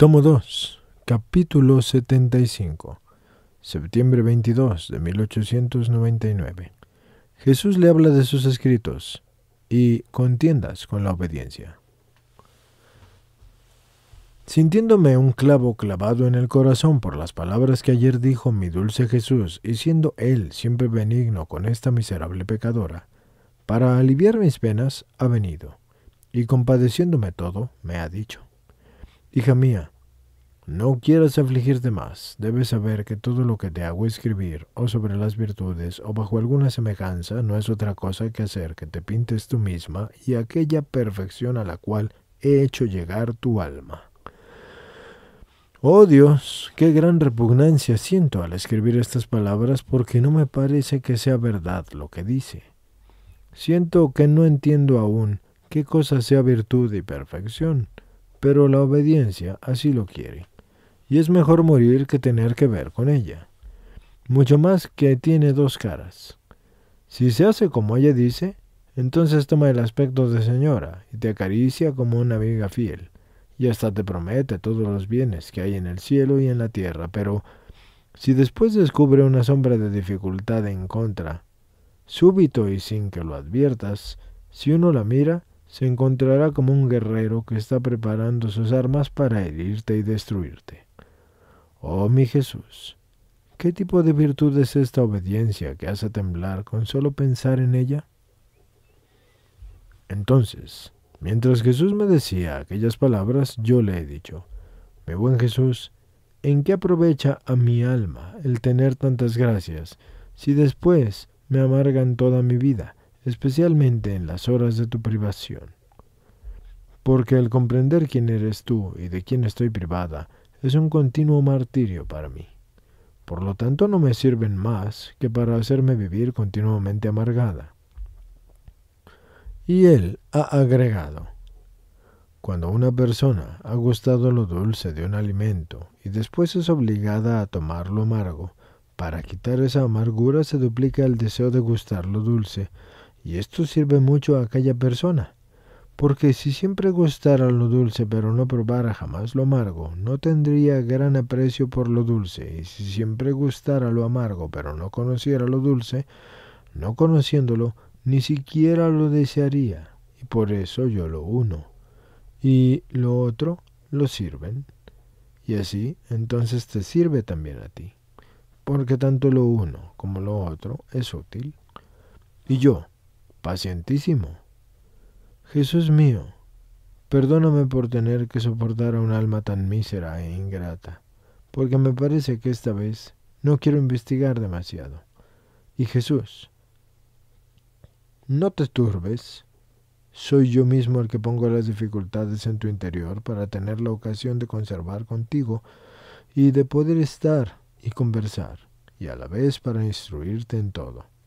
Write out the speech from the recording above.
Tomo 2, capítulo 75, septiembre 22 de 1899. Jesús le habla de sus escritos y contiendas con la obediencia. Sintiéndome un clavo clavado en el corazón por las palabras que ayer dijo mi dulce Jesús, y siendo Él siempre benigno con esta miserable pecadora, para aliviar mis penas ha venido, y compadeciéndome todo, me ha dicho, Hija mía, no quieras afligirte más. Debes saber que todo lo que te hago escribir, o sobre las virtudes, o bajo alguna semejanza, no es otra cosa que hacer que te pintes tú misma y aquella perfección a la cual he hecho llegar tu alma. Oh Dios, qué gran repugnancia siento al escribir estas palabras porque no me parece que sea verdad lo que dice. Siento que no entiendo aún qué cosa sea virtud y perfección pero la obediencia así lo quiere, y es mejor morir que tener que ver con ella, mucho más que tiene dos caras. Si se hace como ella dice, entonces toma el aspecto de señora y te acaricia como una amiga fiel, y hasta te promete todos los bienes que hay en el cielo y en la tierra, pero si después descubre una sombra de dificultad en contra, súbito y sin que lo adviertas, si uno la mira, se encontrará como un guerrero que está preparando sus armas para herirte y destruirte. Oh mi Jesús, ¿qué tipo de virtud es esta obediencia que hace temblar con solo pensar en ella? Entonces, mientras Jesús me decía aquellas palabras, yo le he dicho, mi buen Jesús, ¿en qué aprovecha a mi alma el tener tantas gracias si después me amargan toda mi vida? especialmente en las horas de tu privación. Porque el comprender quién eres tú y de quién estoy privada es un continuo martirio para mí. Por lo tanto, no me sirven más que para hacerme vivir continuamente amargada. Y él ha agregado, cuando una persona ha gustado lo dulce de un alimento y después es obligada a tomar lo amargo, para quitar esa amargura se duplica el deseo de gustar lo dulce, y esto sirve mucho a aquella persona, porque si siempre gustara lo dulce pero no probara jamás lo amargo, no tendría gran aprecio por lo dulce, y si siempre gustara lo amargo pero no conociera lo dulce, no conociéndolo, ni siquiera lo desearía, y por eso yo lo uno. Y lo otro lo sirven. Y así, entonces te sirve también a ti, porque tanto lo uno como lo otro es útil. Y yo, pacientísimo. Jesús mío, perdóname por tener que soportar a un alma tan mísera e ingrata, porque me parece que esta vez no quiero investigar demasiado. Y Jesús, no te turbes, soy yo mismo el que pongo las dificultades en tu interior para tener la ocasión de conservar contigo y de poder estar y conversar, y a la vez para instruirte en todo.